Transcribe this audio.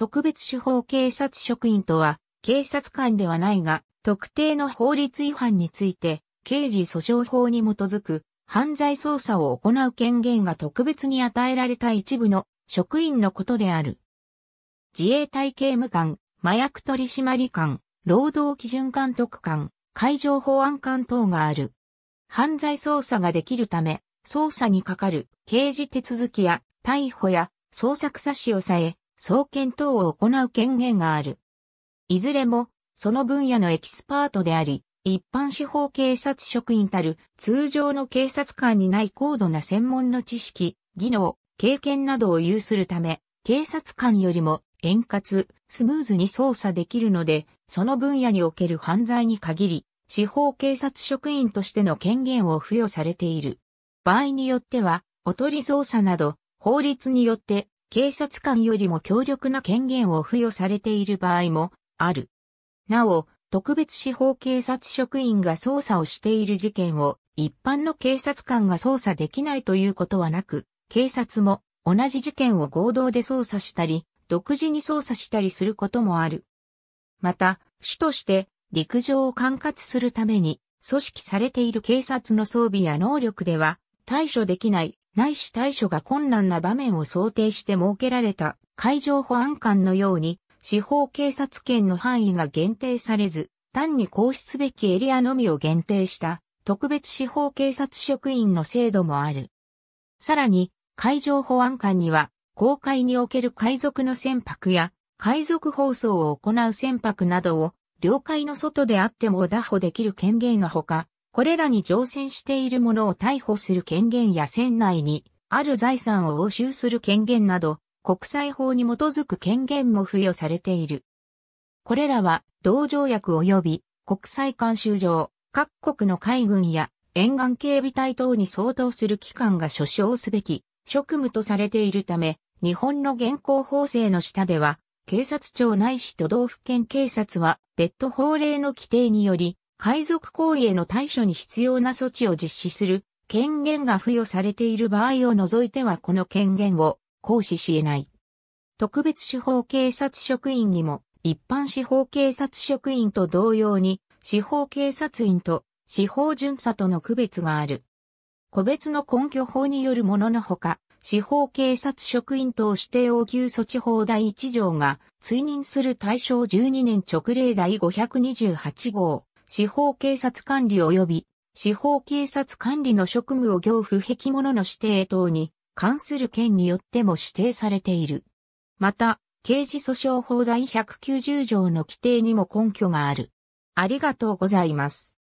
特別手法警察職員とは、警察官ではないが、特定の法律違反について、刑事訴訟法に基づく、犯罪捜査を行う権限が特別に与えられた一部の職員のことである。自衛隊刑務官、麻薬取締官、労働基準監督官、海上保安官等がある。犯罪捜査ができるため、捜査にかかる刑事手続きや逮捕や捜索差し押さえ、総検討を行う権限がある。いずれも、その分野のエキスパートであり、一般司法警察職員たる通常の警察官にない高度な専門の知識、技能、経験などを有するため、警察官よりも円滑、スムーズに捜査できるので、その分野における犯罪に限り、司法警察職員としての権限を付与されている。場合によっては、おとり捜査など、法律によって警察官よりも強力な権限を付与されている場合もある。なお、特別司法警察職員が捜査をしている事件を一般の警察官が捜査できないということはなく、警察も同じ事件を合同で捜査したり、独自に捜査したりすることもある。また、主として陸上を管轄するために組織されている警察の装備や能力では対処できないないし対処が困難な場面を想定して設けられた海上保安官のように、司法警察権の範囲が限定されず、単に行使すべきエリアのみを限定した特別司法警察職員の制度もある。さらに、海上保安官には、公海における海賊の船舶や、海賊放送を行う船舶などを、領海の外であっても打破できる権限のほか、これらに乗船している者を逮捕する権限や船内にある財産を押収する権限など、国際法に基づく権限も付与されている。これらは、同条約及び国際監修上、各国の海軍や沿岸警備隊等に相当する機関が所掌すべき職務とされているため、日本の現行法制の下では、警察庁ないし都道府県警察は別途法令の規定により、海賊行為への対処に必要な措置を実施する権限が付与されている場合を除いてはこの権限を行使し得ない。特別司法警察職員にも一般司法警察職員と同様に司法警察員と司法巡査との区別がある。個別の根拠法によるもののほか、司法警察職員等指定応急措置法第1条が追認する対象12年直令第528号、司法警察管理及び司法警察管理の職務を行不壁物の指定等に関する件によっても指定されている。また、刑事訴訟法第190条の規定にも根拠がある。ありがとうございます。